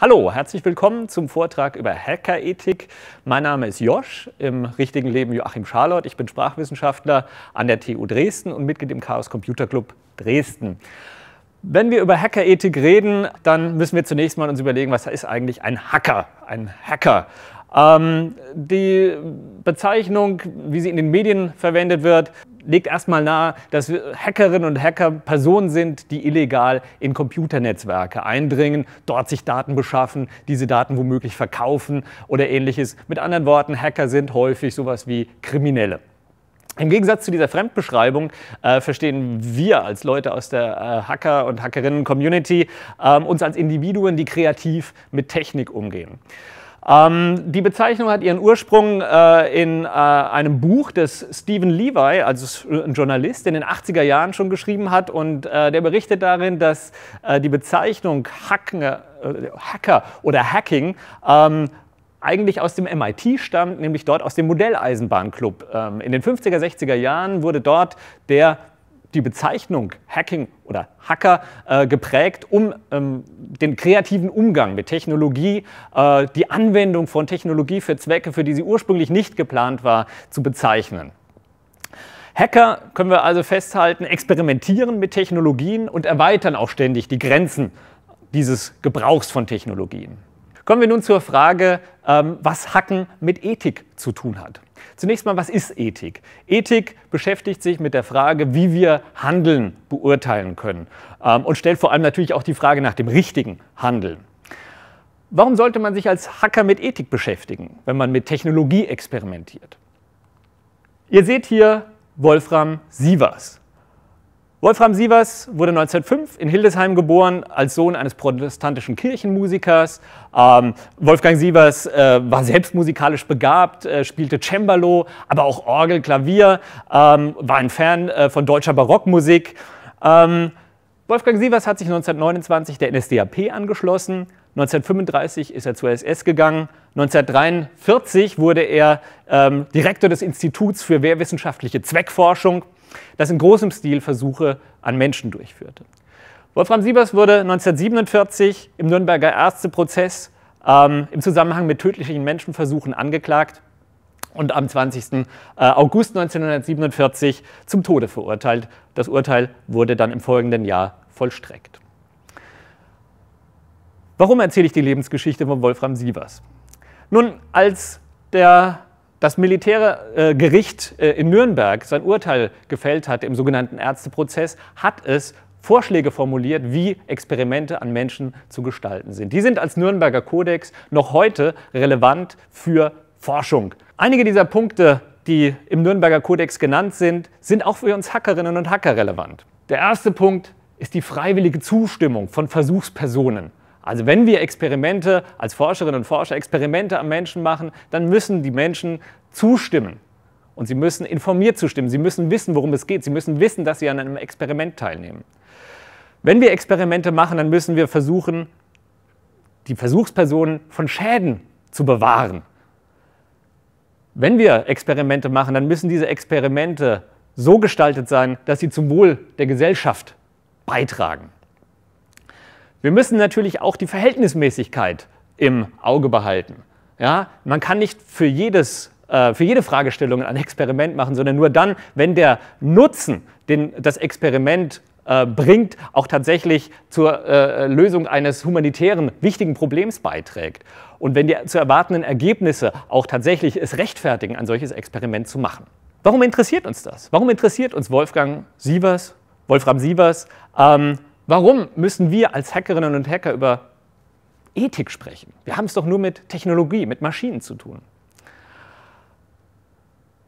Hallo, herzlich willkommen zum Vortrag über Hackerethik. Mein Name ist Josch, im richtigen Leben Joachim Scharlott. Ich bin Sprachwissenschaftler an der TU Dresden und Mitglied im Chaos Computer Club Dresden. Wenn wir über Hackerethik reden, dann müssen wir zunächst mal uns überlegen, was ist eigentlich ein Hacker? Ein Hacker ähm, die Bezeichnung, wie sie in den Medien verwendet wird, legt erstmal nahe, dass Hackerinnen und Hacker Personen sind, die illegal in Computernetzwerke eindringen, dort sich Daten beschaffen, diese Daten womöglich verkaufen oder ähnliches. Mit anderen Worten, Hacker sind häufig sowas wie Kriminelle. Im Gegensatz zu dieser Fremdbeschreibung äh, verstehen wir als Leute aus der äh, Hacker- und Hackerinnen-Community äh, uns als Individuen, die kreativ mit Technik umgehen. Ähm, die Bezeichnung hat ihren Ursprung äh, in äh, einem Buch, das Stephen Levi, also äh, ein Journalist, in den 80er Jahren schon geschrieben hat. Und äh, der berichtet darin, dass äh, die Bezeichnung Hacken, äh, Hacker oder Hacking ähm, eigentlich aus dem MIT stammt, nämlich dort aus dem Modelleisenbahnclub. Ähm, in den 50er, 60er Jahren wurde dort der die Bezeichnung Hacking oder Hacker äh, geprägt, um ähm, den kreativen Umgang mit Technologie, äh, die Anwendung von Technologie für Zwecke, für die sie ursprünglich nicht geplant war, zu bezeichnen. Hacker, können wir also festhalten, experimentieren mit Technologien und erweitern auch ständig die Grenzen dieses Gebrauchs von Technologien. Kommen wir nun zur Frage, ähm, was Hacken mit Ethik zu tun hat. Zunächst mal, was ist Ethik? Ethik beschäftigt sich mit der Frage, wie wir Handeln beurteilen können ähm, und stellt vor allem natürlich auch die Frage nach dem richtigen Handeln. Warum sollte man sich als Hacker mit Ethik beschäftigen, wenn man mit Technologie experimentiert? Ihr seht hier Wolfram Sievers. Wolfram Sievers wurde 1905 in Hildesheim geboren als Sohn eines protestantischen Kirchenmusikers. Ähm, Wolfgang Sievers äh, war selbst musikalisch begabt, äh, spielte Cembalo, aber auch Orgel, Klavier, ähm, war ein Fan äh, von deutscher Barockmusik. Ähm, Wolfgang Sievers hat sich 1929 der NSDAP angeschlossen. 1935 ist er zur SS gegangen. 1943 wurde er ähm, Direktor des Instituts für wehrwissenschaftliche Zweckforschung das in großem Stil Versuche an Menschen durchführte. Wolfram Siebers wurde 1947 im Nürnberger Ärzteprozess ähm, im Zusammenhang mit tödlichen Menschenversuchen angeklagt und am 20. Äh, August 1947 zum Tode verurteilt. Das Urteil wurde dann im folgenden Jahr vollstreckt. Warum erzähle ich die Lebensgeschichte von Wolfram Sievers? Nun, als der das militäre äh, Gericht äh, in Nürnberg sein Urteil gefällt hat im sogenannten Ärzteprozess, hat es Vorschläge formuliert, wie Experimente an Menschen zu gestalten sind. Die sind als Nürnberger Kodex noch heute relevant für Forschung. Einige dieser Punkte, die im Nürnberger Kodex genannt sind, sind auch für uns Hackerinnen und Hacker relevant. Der erste Punkt ist die freiwillige Zustimmung von Versuchspersonen. Also wenn wir Experimente als Forscherinnen und Forscher Experimente am Menschen machen, dann müssen die Menschen zustimmen. Und sie müssen informiert zustimmen. Sie müssen wissen, worum es geht. Sie müssen wissen, dass sie an einem Experiment teilnehmen. Wenn wir Experimente machen, dann müssen wir versuchen, die Versuchspersonen von Schäden zu bewahren. Wenn wir Experimente machen, dann müssen diese Experimente so gestaltet sein, dass sie zum Wohl der Gesellschaft beitragen. Wir müssen natürlich auch die Verhältnismäßigkeit im Auge behalten. Ja, man kann nicht für, jedes, äh, für jede Fragestellung ein Experiment machen, sondern nur dann, wenn der Nutzen, den das Experiment äh, bringt, auch tatsächlich zur äh, Lösung eines humanitären wichtigen Problems beiträgt. Und wenn die zu erwartenden Ergebnisse auch tatsächlich es rechtfertigen, ein solches Experiment zu machen. Warum interessiert uns das? Warum interessiert uns Wolfgang Sievers, Wolfram Sievers ähm, Warum müssen wir als Hackerinnen und Hacker über Ethik sprechen? Wir haben es doch nur mit Technologie, mit Maschinen zu tun.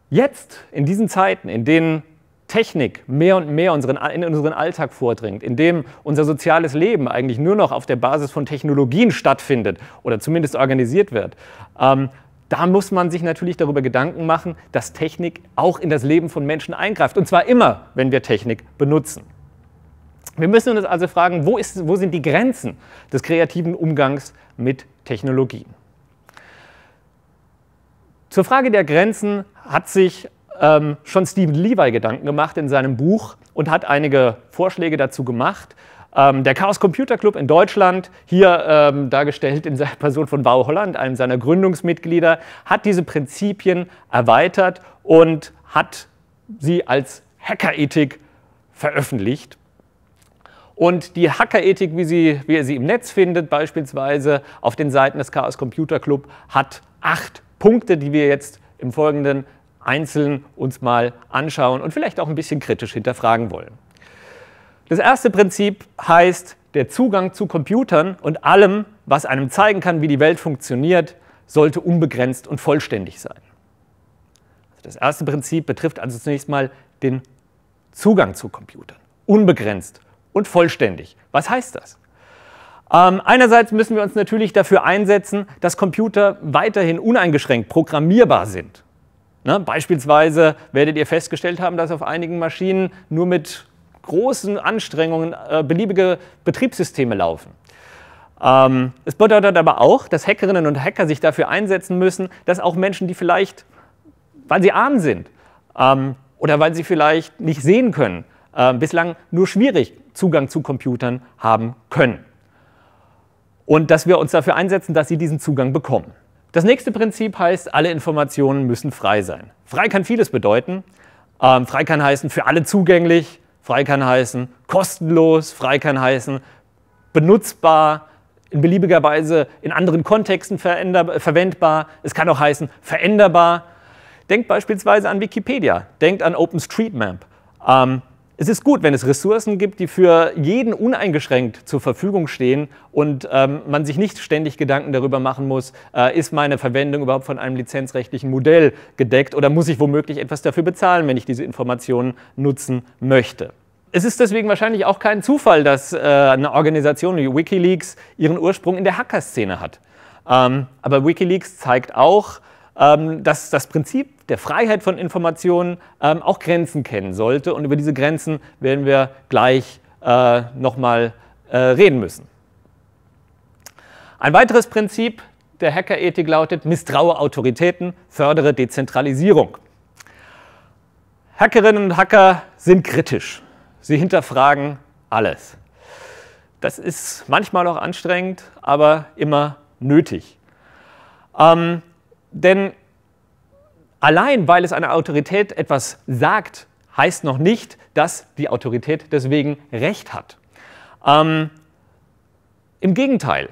Jetzt, in diesen Zeiten, in denen Technik mehr und mehr unseren, in unseren Alltag vordringt, in dem unser soziales Leben eigentlich nur noch auf der Basis von Technologien stattfindet oder zumindest organisiert wird, ähm, da muss man sich natürlich darüber Gedanken machen, dass Technik auch in das Leben von Menschen eingreift. Und zwar immer, wenn wir Technik benutzen. Wir müssen uns also fragen, wo, ist, wo sind die Grenzen des kreativen Umgangs mit Technologien? Zur Frage der Grenzen hat sich ähm, schon Stephen Levi Gedanken gemacht in seinem Buch und hat einige Vorschläge dazu gemacht. Ähm, der Chaos Computer Club in Deutschland, hier ähm, dargestellt in der Person von Bau Holland, einem seiner Gründungsmitglieder, hat diese Prinzipien erweitert und hat sie als Hackerethik veröffentlicht. Und die Hackerethik, wie, sie, wie ihr sie im Netz findet, beispielsweise auf den Seiten des Chaos Computer Club, hat acht Punkte, die wir jetzt im Folgenden einzeln uns mal anschauen und vielleicht auch ein bisschen kritisch hinterfragen wollen. Das erste Prinzip heißt, der Zugang zu Computern und allem, was einem zeigen kann, wie die Welt funktioniert, sollte unbegrenzt und vollständig sein. Also das erste Prinzip betrifft also zunächst mal den Zugang zu Computern. Unbegrenzt und vollständig. Was heißt das? Ähm, einerseits müssen wir uns natürlich dafür einsetzen, dass Computer weiterhin uneingeschränkt programmierbar sind. Ne? Beispielsweise werdet ihr festgestellt haben, dass auf einigen Maschinen nur mit großen Anstrengungen äh, beliebige Betriebssysteme laufen. Ähm, es bedeutet aber auch, dass Hackerinnen und Hacker sich dafür einsetzen müssen, dass auch Menschen, die vielleicht, weil sie arm sind ähm, oder weil sie vielleicht nicht sehen können, äh, bislang nur schwierig Zugang zu Computern haben können. Und dass wir uns dafür einsetzen, dass sie diesen Zugang bekommen. Das nächste Prinzip heißt, alle Informationen müssen frei sein. Frei kann vieles bedeuten. Ähm, frei kann heißen, für alle zugänglich. Frei kann heißen, kostenlos. Frei kann heißen, benutzbar, in beliebiger Weise in anderen Kontexten verwendbar. Es kann auch heißen, veränderbar. Denkt beispielsweise an Wikipedia, denkt an OpenStreetMap. Ähm, es ist gut, wenn es Ressourcen gibt, die für jeden uneingeschränkt zur Verfügung stehen und ähm, man sich nicht ständig Gedanken darüber machen muss, äh, ist meine Verwendung überhaupt von einem lizenzrechtlichen Modell gedeckt oder muss ich womöglich etwas dafür bezahlen, wenn ich diese Informationen nutzen möchte. Es ist deswegen wahrscheinlich auch kein Zufall, dass äh, eine Organisation wie Wikileaks ihren Ursprung in der Hackerszene hat. Ähm, aber Wikileaks zeigt auch, ähm, dass das Prinzip der Freiheit von Informationen ähm, auch Grenzen kennen sollte. Und über diese Grenzen werden wir gleich äh, nochmal äh, reden müssen. Ein weiteres Prinzip der Hackerethik lautet, misstraue Autoritäten, fördere Dezentralisierung. Hackerinnen und Hacker sind kritisch. Sie hinterfragen alles. Das ist manchmal auch anstrengend, aber immer nötig. Ähm, denn allein weil es einer Autorität etwas sagt, heißt noch nicht, dass die Autorität deswegen Recht hat. Ähm, Im Gegenteil,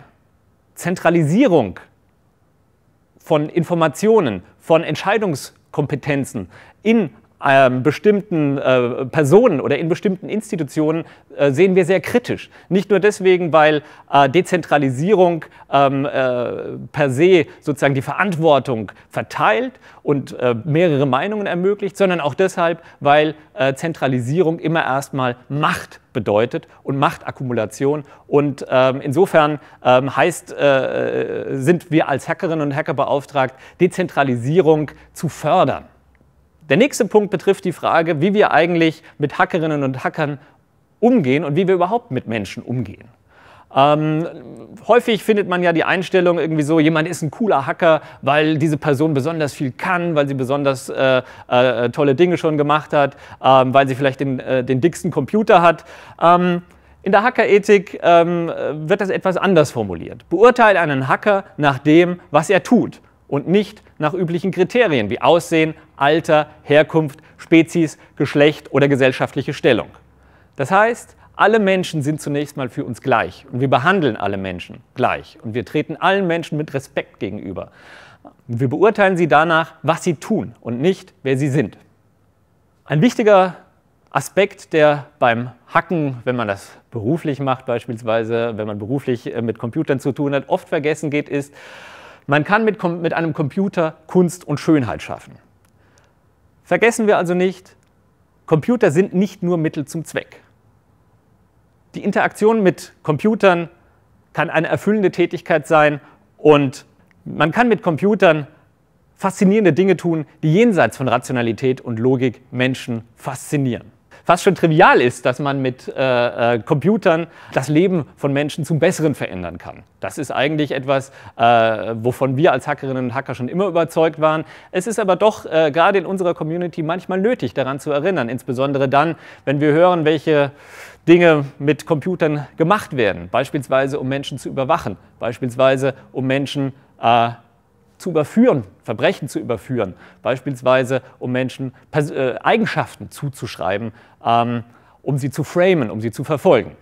Zentralisierung von Informationen, von Entscheidungskompetenzen in ähm, bestimmten äh, Personen oder in bestimmten Institutionen äh, sehen wir sehr kritisch. Nicht nur deswegen, weil äh, Dezentralisierung ähm, äh, per se sozusagen die Verantwortung verteilt und äh, mehrere Meinungen ermöglicht, sondern auch deshalb, weil äh, Zentralisierung immer erstmal Macht bedeutet und Machtakkumulation. Und ähm, insofern ähm, heißt, äh, sind wir als Hackerinnen und Hacker beauftragt, Dezentralisierung zu fördern. Der nächste Punkt betrifft die Frage, wie wir eigentlich mit Hackerinnen und Hackern umgehen und wie wir überhaupt mit Menschen umgehen. Ähm, häufig findet man ja die Einstellung irgendwie so, jemand ist ein cooler Hacker, weil diese Person besonders viel kann, weil sie besonders äh, äh, tolle Dinge schon gemacht hat, ähm, weil sie vielleicht den, äh, den dicksten Computer hat. Ähm, in der Hackerethik ähm, wird das etwas anders formuliert. Beurteile einen Hacker nach dem, was er tut und nicht nach üblichen Kriterien wie Aussehen, Alter, Herkunft, Spezies, Geschlecht oder gesellschaftliche Stellung. Das heißt, alle Menschen sind zunächst mal für uns gleich und wir behandeln alle Menschen gleich und wir treten allen Menschen mit Respekt gegenüber. Wir beurteilen sie danach, was sie tun und nicht, wer sie sind. Ein wichtiger Aspekt, der beim Hacken, wenn man das beruflich macht beispielsweise, wenn man beruflich äh, mit Computern zu tun hat, oft vergessen geht, ist, man kann mit, mit einem Computer Kunst und Schönheit schaffen. Vergessen wir also nicht, Computer sind nicht nur Mittel zum Zweck. Die Interaktion mit Computern kann eine erfüllende Tätigkeit sein und man kann mit Computern faszinierende Dinge tun, die jenseits von Rationalität und Logik Menschen faszinieren fast schon trivial ist, dass man mit äh, äh, Computern das Leben von Menschen zum Besseren verändern kann. Das ist eigentlich etwas, äh, wovon wir als Hackerinnen und Hacker schon immer überzeugt waren. Es ist aber doch äh, gerade in unserer Community manchmal nötig, daran zu erinnern, insbesondere dann, wenn wir hören, welche Dinge mit Computern gemacht werden, beispielsweise um Menschen zu überwachen, beispielsweise um Menschen äh, zu überführen, Verbrechen zu überführen, beispielsweise um Menschen Pers äh, Eigenschaften zuzuschreiben, ähm, um sie zu framen, um sie zu verfolgen.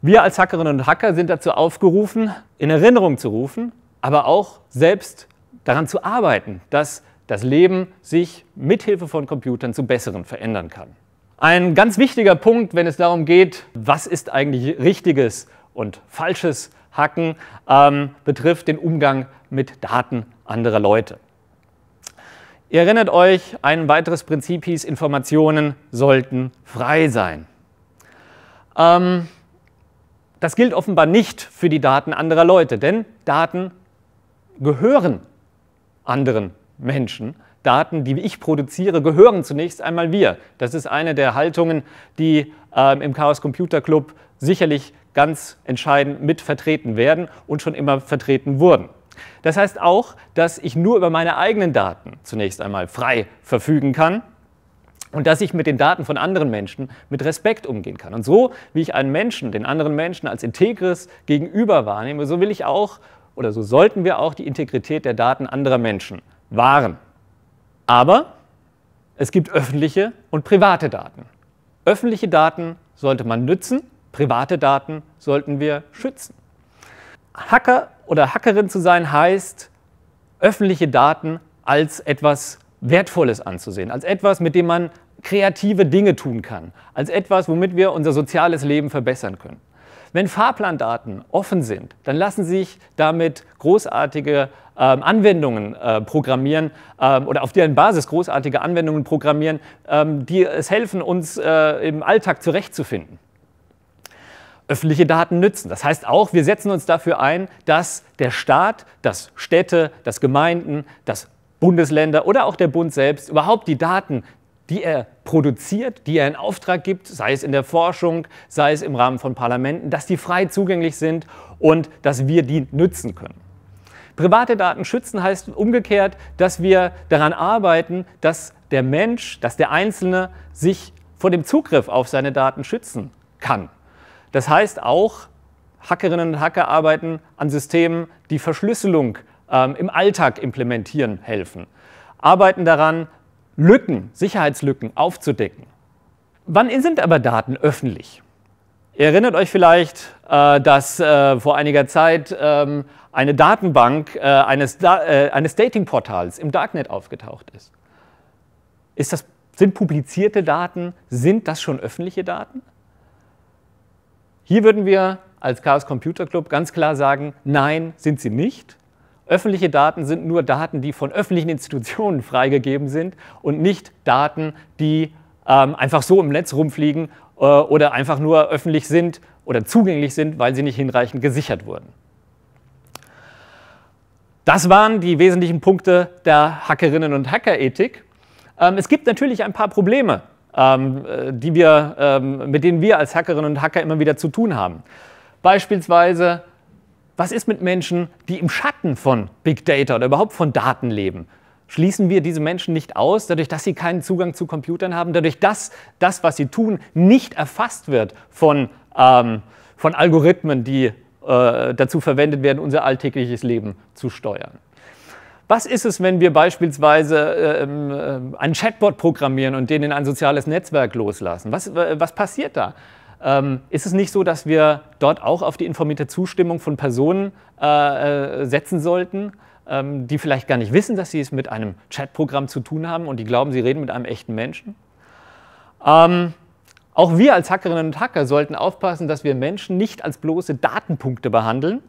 Wir als Hackerinnen und Hacker sind dazu aufgerufen, in Erinnerung zu rufen, aber auch selbst daran zu arbeiten, dass das Leben sich mithilfe von Computern zu Besseren verändern kann. Ein ganz wichtiger Punkt, wenn es darum geht, was ist eigentlich richtiges und falsches Hacken ähm, betrifft den Umgang mit Daten anderer Leute. Ihr erinnert euch, ein weiteres Prinzip hieß, Informationen sollten frei sein. Ähm, das gilt offenbar nicht für die Daten anderer Leute, denn Daten gehören anderen Menschen. Daten, die ich produziere, gehören zunächst einmal wir. Das ist eine der Haltungen, die ähm, im Chaos Computer Club sicherlich ganz entscheidend mit vertreten werden und schon immer vertreten wurden. Das heißt auch, dass ich nur über meine eigenen Daten zunächst einmal frei verfügen kann und dass ich mit den Daten von anderen Menschen mit Respekt umgehen kann. Und so, wie ich einen Menschen, den anderen Menschen als integres Gegenüber wahrnehme, so will ich auch oder so sollten wir auch die Integrität der Daten anderer Menschen wahren. Aber es gibt öffentliche und private Daten. Öffentliche Daten sollte man nützen Private Daten sollten wir schützen. Hacker oder Hackerin zu sein heißt, öffentliche Daten als etwas Wertvolles anzusehen, als etwas, mit dem man kreative Dinge tun kann, als etwas, womit wir unser soziales Leben verbessern können. Wenn Fahrplandaten offen sind, dann lassen sich damit großartige ähm, Anwendungen äh, programmieren ähm, oder auf deren Basis großartige Anwendungen programmieren, ähm, die es helfen, uns äh, im Alltag zurechtzufinden öffentliche Daten nützen. Das heißt auch, wir setzen uns dafür ein, dass der Staat, dass Städte, dass Gemeinden, dass Bundesländer oder auch der Bund selbst überhaupt die Daten, die er produziert, die er in Auftrag gibt, sei es in der Forschung, sei es im Rahmen von Parlamenten, dass die frei zugänglich sind und dass wir die nützen können. Private Daten schützen heißt umgekehrt, dass wir daran arbeiten, dass der Mensch, dass der Einzelne sich vor dem Zugriff auf seine Daten schützen kann. Das heißt auch, Hackerinnen und Hacker arbeiten an Systemen, die Verschlüsselung ähm, im Alltag implementieren helfen, arbeiten daran, Lücken, Sicherheitslücken aufzudecken. Wann sind aber Daten öffentlich? Ihr erinnert euch vielleicht, äh, dass äh, vor einiger Zeit ähm, eine Datenbank äh, eines, da äh, eines Datingportals im Darknet aufgetaucht ist. ist das, sind publizierte Daten, sind das schon öffentliche Daten? Hier würden wir als Chaos Computer Club ganz klar sagen, nein, sind sie nicht. Öffentliche Daten sind nur Daten, die von öffentlichen Institutionen freigegeben sind und nicht Daten, die ähm, einfach so im Netz rumfliegen äh, oder einfach nur öffentlich sind oder zugänglich sind, weil sie nicht hinreichend gesichert wurden. Das waren die wesentlichen Punkte der Hackerinnen und Hackerethik. Ähm, es gibt natürlich ein paar Probleme ähm, äh, die wir, ähm, mit denen wir als Hackerinnen und Hacker immer wieder zu tun haben. Beispielsweise, was ist mit Menschen, die im Schatten von Big Data oder überhaupt von Daten leben? Schließen wir diese Menschen nicht aus, dadurch, dass sie keinen Zugang zu Computern haben, dadurch, dass das, was sie tun, nicht erfasst wird von, ähm, von Algorithmen, die äh, dazu verwendet werden, unser alltägliches Leben zu steuern. Was ist es, wenn wir beispielsweise ähm, ähm einen Chatbot programmieren und den in ein soziales Netzwerk loslassen? Was, äh, was passiert da? Ähm, ist es nicht so, dass wir dort auch auf die informierte Zustimmung von Personen äh, äh, setzen sollten, ähm, die vielleicht gar nicht wissen, dass sie es mit einem Chatprogramm zu tun haben und die glauben, sie reden mit einem echten Menschen? Ähm, auch wir als Hackerinnen und Hacker sollten aufpassen, dass wir Menschen nicht als bloße Datenpunkte behandeln,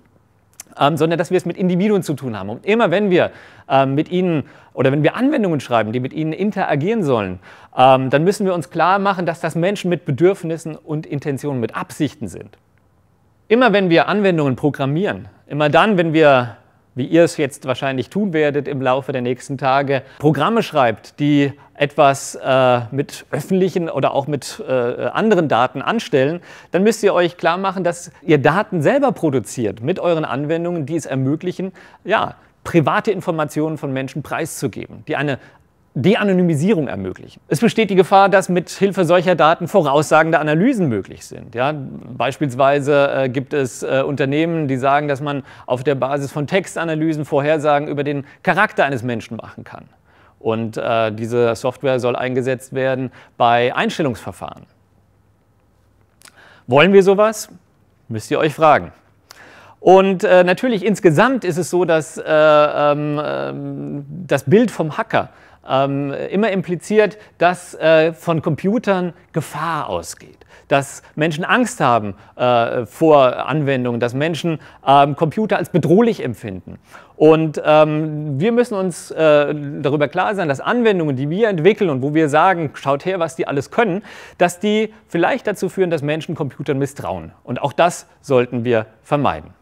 ähm, sondern dass wir es mit Individuen zu tun haben. Und immer wenn wir ähm, mit ihnen oder wenn wir Anwendungen schreiben, die mit ihnen interagieren sollen, ähm, dann müssen wir uns klar machen, dass das Menschen mit Bedürfnissen und Intentionen, mit Absichten sind. Immer wenn wir Anwendungen programmieren, immer dann, wenn wir wie ihr es jetzt wahrscheinlich tun werdet im Laufe der nächsten Tage, Programme schreibt, die etwas äh, mit öffentlichen oder auch mit äh, anderen Daten anstellen, dann müsst ihr euch klar machen, dass ihr Daten selber produziert mit euren Anwendungen, die es ermöglichen, ja, private Informationen von Menschen preiszugeben, die eine De-Anonymisierung ermöglichen. Es besteht die Gefahr, dass mit Hilfe solcher Daten voraussagende Analysen möglich sind. Ja, beispielsweise äh, gibt es äh, Unternehmen, die sagen, dass man auf der Basis von Textanalysen Vorhersagen über den Charakter eines Menschen machen kann. Und äh, diese Software soll eingesetzt werden bei Einstellungsverfahren. Wollen wir sowas? Müsst ihr euch fragen. Und äh, natürlich insgesamt ist es so, dass äh, ähm, ähm, das Bild vom Hacker ähm, immer impliziert, dass äh, von Computern Gefahr ausgeht, dass Menschen Angst haben äh, vor Anwendungen, dass Menschen ähm, Computer als bedrohlich empfinden. Und ähm, wir müssen uns äh, darüber klar sein, dass Anwendungen, die wir entwickeln und wo wir sagen, schaut her, was die alles können, dass die vielleicht dazu führen, dass Menschen Computern misstrauen. Und auch das sollten wir vermeiden.